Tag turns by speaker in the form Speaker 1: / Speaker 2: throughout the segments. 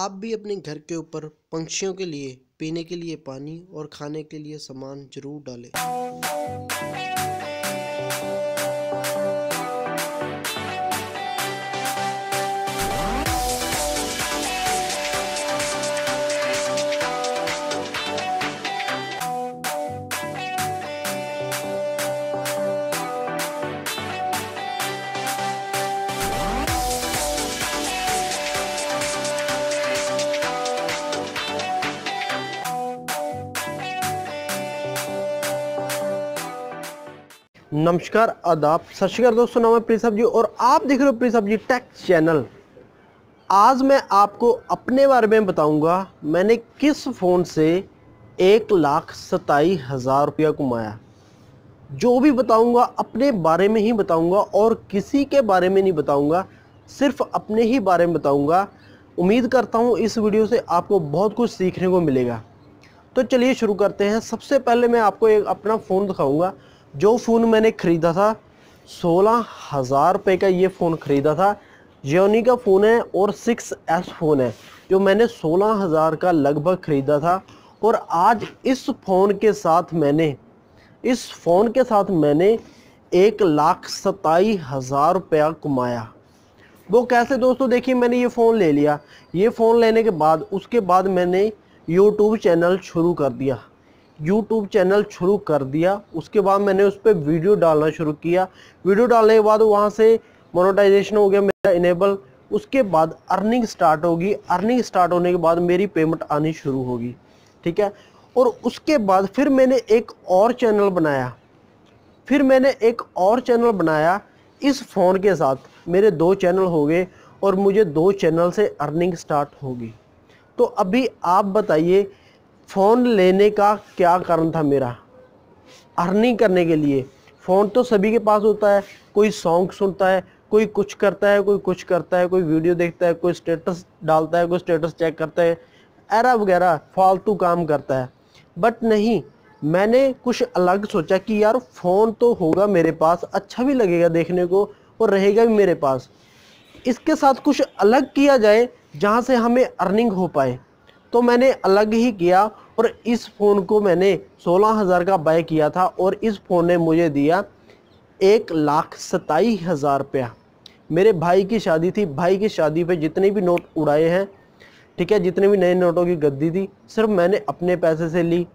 Speaker 1: आप भी अपने घर के ऊपर पंक्षियों के लिए पीने के लिए पानी और खाने के लिए सामान ज़रूर डालें नमस्कार आदाब सत श्रीकाल दोस्तों नाम है प्री साहब जी और आप देख रहे हो प्री साहब जी टेक चैनल आज मैं आपको अपने बारे में बताऊंगा मैंने किस फ़ोन से एक लाख सताई हज़ार रुपया कमाया जो भी बताऊंगा अपने बारे में ही बताऊंगा और किसी के बारे में नहीं बताऊंगा सिर्फ अपने ही बारे में बताऊंगा उम्मीद करता हूं इस वीडियो से आपको बहुत कुछ सीखने को मिलेगा तो चलिए शुरू करते हैं सबसे पहले मैं आपको एक अपना फ़ोन दिखाऊँगा जो फ़ोन मैंने ख़रीदा था सोलह हज़ार रुपये का ये फ़ोन ख़रीदा था जियोनी का फ़ोन है और सिक्स एस फ़ोन है जो मैंने सोलह हज़ार का लगभग ख़रीदा था और आज इस फ़ोन के साथ मैंने इस फ़ोन के साथ मैंने एक लाख सताई हज़ार रुपया कमाया वो कैसे दोस्तों देखिए मैंने ये फ़ोन ले लिया ये फ़ोन लेने के बाद उसके बाद मैंने यूट्यूब चैनल शुरू कर दिया यूट्यूब चैनल शुरू कर दिया उसके बाद मैंने उस पर वीडियो डालना शुरू किया वीडियो डालने के बाद वहाँ से मोनोटाइजेशन हो गया मेरा इनेबल उसके बाद अर्निंग स्टार्ट होगी अर्निंग स्टार्ट होने के बाद मेरी पेमेंट आनी शुरू होगी ठीक है और उसके बाद फिर मैंने एक और चैनल बनाया फिर मैंने एक और चैनल बनाया इस फ़ोन के साथ मेरे दो चैनल हो गए और मुझे दो चैनल से अर्निंग स्टार्ट होगी तो अभी आप बताइए फ़ोन लेने का क्या कारण था मेरा अर्निंग करने के लिए फ़ोन तो सभी के पास होता है कोई सॉन्ग सुनता है कोई कुछ करता है कोई कुछ करता है कोई वीडियो देखता है कोई स्टेटस डालता है कोई स्टेटस चेक करता है एरा वगैरह फालतू काम करता है बट नहीं मैंने कुछ अलग सोचा कि यार फ़ोन तो होगा मेरे पास अच्छा भी लगेगा देखने को और रहेगा भी मेरे पास इसके साथ कुछ अलग किया जाए जहाँ से हमें अर्निंग हो पाए तो मैंने अलग ही किया और इस फ़ोन को मैंने सोलह हज़ार का बाय किया था और इस फ़ोन ने मुझे दिया एक लाख सताई हज़ार रुपया मेरे भाई की शादी थी भाई की शादी पे जितने भी नोट उड़ाए हैं ठीक है जितने भी नए नोटों की गद्दी थी सिर्फ मैंने अपने पैसे से ली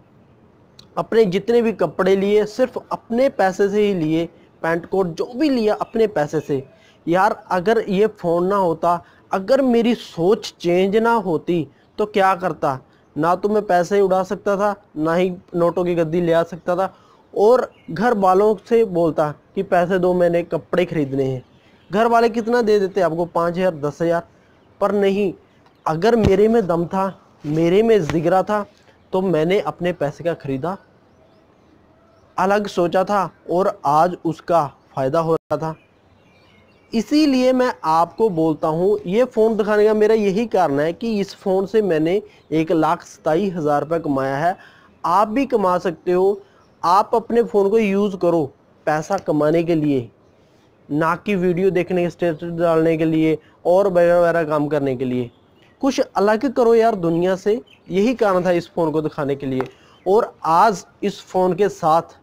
Speaker 1: अपने जितने भी कपड़े लिए सिर्फ अपने पैसे से ही लिए पैंट कोट जो भी लिया अपने पैसे से यार अगर ये फ़ोन ना होता अगर मेरी सोच चेंज ना होती तो क्या करता ना तो मैं पैसे उड़ा सकता था ना ही नोटों की गद्दी ले आ सकता था और घर वालों से बोलता कि पैसे दो मैंने कपड़े खरीदने हैं घर वाले कितना दे देते आपको पाँच हज़ार दस हज़ार पर नहीं अगर मेरे में दम था मेरे में जिगरा था तो मैंने अपने पैसे का ख़रीदा अलग सोचा था और आज उसका फ़ायदा हो रहा था इसीलिए मैं आपको बोलता हूँ ये फ़ोन दिखाने का मेरा यही कारण है कि इस फ़ोन से मैंने एक लाख सताईस हज़ार रुपये कमाया है आप भी कमा सकते हो आप अपने फ़ोन को यूज़ करो पैसा कमाने के लिए ना कि वीडियो देखने के स्टेटस डालने के लिए और वगैरह वगैरह काम करने के लिए कुछ अलग करो यार दुनिया से यही कारण था इस फ़ोन को दिखाने के लिए और आज इस फ़ोन के साथ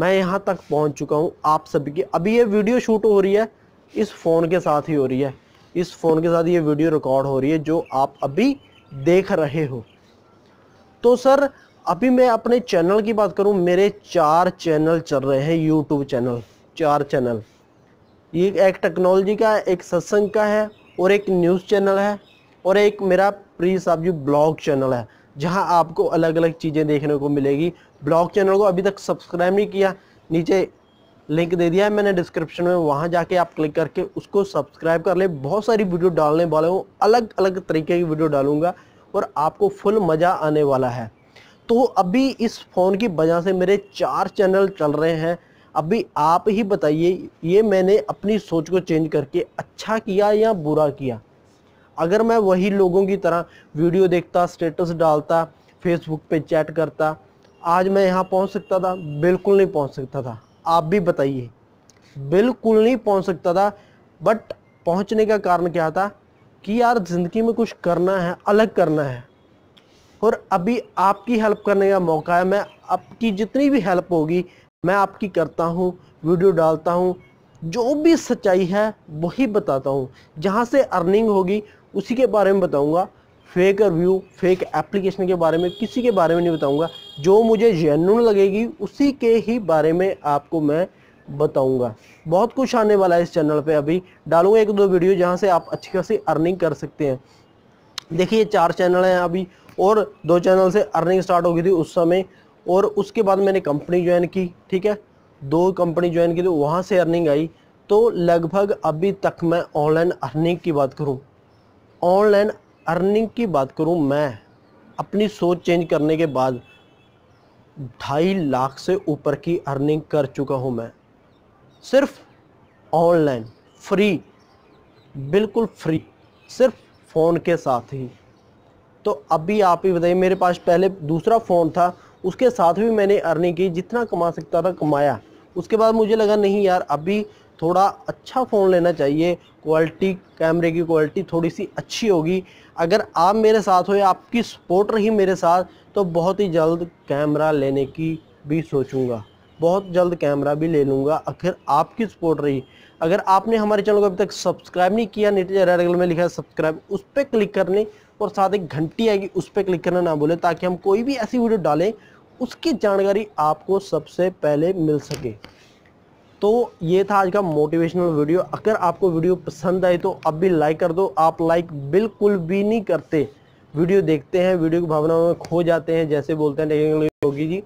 Speaker 1: मैं यहाँ तक पहुँच चुका हूँ आप सभी की अभी ये वीडियो शूट हो रही है इस फ़ोन के साथ ही हो रही है इस फ़ोन के साथ ये वीडियो रिकॉर्ड हो रही है जो आप अभी देख रहे हो तो सर अभी मैं अपने चैनल की बात करूं मेरे चार चैनल चल रहे हैं यूट्यूब चैनल चार चैनल ये एक टेक्नोलॉजी का है एक सत्संग का है और एक न्यूज़ चैनल है और एक मेरा प्री साहब जी ब्लॉग चैनल है जहां आपको अलग अलग चीज़ें देखने को मिलेगी ब्लॉग चैनल को अभी तक सब्सक्राइब नहीं किया नीचे लिंक दे दिया है मैंने डिस्क्रिप्शन में वहाँ जाके आप क्लिक करके उसको सब्सक्राइब कर ले बहुत सारी वीडियो डालने वाले हूँ अलग अलग तरीके की वीडियो डालूंगा और आपको फुल मज़ा आने वाला है तो अभी इस फ़ोन की वजह से मेरे चार चैनल चल रहे हैं अभी आप ही बताइए ये मैंने अपनी सोच को चेंज करके अच्छा किया या बुरा किया अगर मैं वही लोगों की तरह वीडियो देखता स्टेटस डालता फेसबुक पे चैट करता आज मैं यहाँ पहुँच सकता था बिल्कुल नहीं पहुँच सकता था आप भी बताइए बिल्कुल नहीं पहुंच सकता था बट पहुंचने का कारण क्या था कि यार ज़िंदगी में कुछ करना है अलग करना है और अभी आपकी हेल्प करने का मौका है मैं आपकी जितनी भी हेल्प होगी मैं आपकी करता हूँ वीडियो डालता हूँ जो भी सच्चाई है वही बताता हूँ जहाँ से अर्निंग होगी उसी के बारे में बताऊँगा फेक रिव्यू फेक एप्लीकेशन के बारे में किसी के बारे में नहीं बताऊंगा जो मुझे जेनुन लगेगी उसी के ही बारे में आपको मैं बताऊंगा बहुत कुछ आने वाला है इस चैनल पे अभी डालूंगा एक दो वीडियो जहाँ से आप अच्छी खासी अर्निंग कर सकते हैं देखिए चार चैनल हैं अभी और दो चैनल से अर्निंग स्टार्ट हो गई थी उस समय और उसके बाद मैंने कंपनी ज्वाइन की ठीक है दो कंपनी ज्वाइन की थी तो वहाँ से अर्निंग आई तो लगभग अभी तक मैं ऑनलाइन अर्निंग की बात करूँ ऑनलाइन अर्निंग की बात करूं मैं अपनी सोच चेंज करने के बाद ढाई लाख से ऊपर की अर्निंग कर चुका हूं मैं सिर्फ ऑनलाइन फ्री बिल्कुल फ्री सिर्फ फ़ोन के साथ ही तो अभी आप ही बताइए मेरे पास पहले दूसरा फ़ोन था उसके साथ भी मैंने अर्निंग की जितना कमा सकता था कमाया उसके बाद मुझे लगा नहीं यार अभी थोड़ा अच्छा फ़ोन लेना चाहिए क्वालिटी कैमरे की क्वालिटी थोड़ी सी अच्छी होगी अगर आप मेरे साथ हो या आपकी सपोर्ट रही मेरे साथ तो बहुत ही जल्द कैमरा लेने की भी सोचूंगा बहुत जल्द कैमरा भी ले लूँगा आखिर आपकी सपोर्ट रही अगर आपने हमारे चैनल को अभी तक सब्सक्राइब नहीं किया नीचे रेड में लिखा है सब्सक्राइब उस पर क्लिक कर लें और साथ एक घंटी आएगी उस पर क्लिक करना ना बोले ताकि हम कोई भी ऐसी वीडियो डालें उसकी जानकारी आपको सबसे पहले मिल सके तो ये था आज का मोटिवेशनल वीडियो अगर आपको वीडियो पसंद आए तो अब भी लाइक कर दो आप लाइक बिल्कुल भी नहीं करते वीडियो देखते हैं वीडियो की भावनाओं में खो जाते हैं जैसे बोलते हैं टेक्निकल योगी जी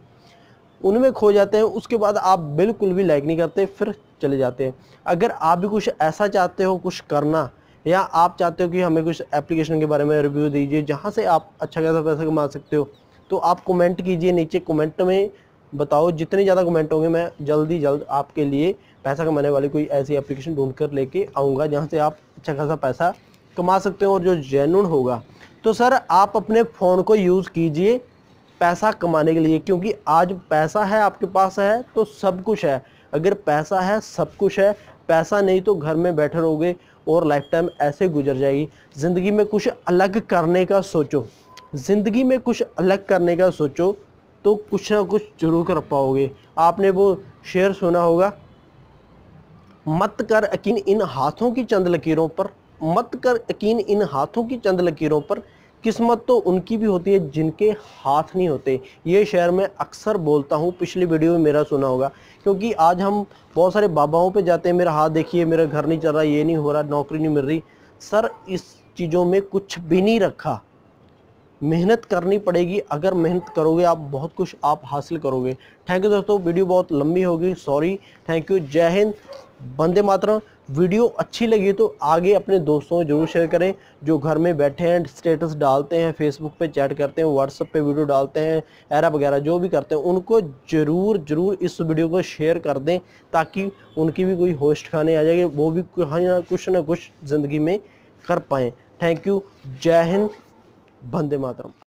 Speaker 1: उनमें खो जाते हैं उसके बाद आप बिल्कुल भी लाइक नहीं करते फिर चले जाते हैं अगर आप भी कुछ ऐसा चाहते हो कुछ करना या आप चाहते हो कि हमें कुछ एप्लीकेशन के बारे में रिव्यू दीजिए जहाँ से आप अच्छा खासा पैसा कमा सकते हो तो आप कमेंट कीजिए नीचे कमेंट में बताओ जितने ज़्यादा कमेंट होंगे मैं जल्दी जल्द आपके लिए पैसा कमाने वाली कोई ऐसी एप्लीकेशन ढूंढ कर लेके आऊँगा जहाँ से आप अच्छा खासा पैसा कमा सकते हो और जो जेनुन होगा तो सर आप अपने फ़ोन को यूज़ कीजिए पैसा कमाने के लिए क्योंकि आज पैसा है आपके पास है तो सब कुछ है अगर पैसा है सब कुछ है पैसा नहीं तो घर में बैठे रहोगे और लाइफ टाइम ऐसे गुजर जाएगी ज़िंदगी में कुछ अलग करने का सोचो ज़िंदगी में कुछ अलग करने का सोचो तो कुछ ना कुछ जरूर कर पाओगे आपने वो शेर सुना होगा मत कर यकीन इन हाथों की चंद लकीरों पर मत कर यकीन इन हाथों की चंद लकीरों पर किस्मत तो उनकी भी होती है जिनके हाथ नहीं होते ये शेर मैं अक्सर बोलता हूँ पिछली वीडियो में मेरा सुना होगा क्योंकि आज हम बहुत सारे बाबाओं पे जाते हैं मेरा हाथ देखिए मेरा घर नहीं चल रहा ये नहीं हो रहा नौकरी नहीं मिल रही सर इस चीज़ों में कुछ भी नहीं रखा मेहनत करनी पड़ेगी अगर मेहनत करोगे आप बहुत कुछ आप हासिल करोगे थैंक यू दोस्तों वीडियो बहुत लंबी होगी सॉरी थैंक यू जय हिंद बंदे मातरम वीडियो अच्छी लगी तो आगे अपने दोस्तों में जरूर शेयर करें जो घर में बैठे हैं स्टेटस डालते हैं फेसबुक पे चैट करते हैं व्हाट्सअप पे वीडियो डालते हैं एरा वगैरह जो भी करते हैं उनको ज़रूर ज़रूर इस वीडियो को शेयर कर दें ताकि उनकी भी कोई होस्ट खाने आ जाएगी वो भी कहीं ना कुछ ना कुछ ज़िंदगी में कर पाएँ थैंक यू जय हिंद वंदे मातरम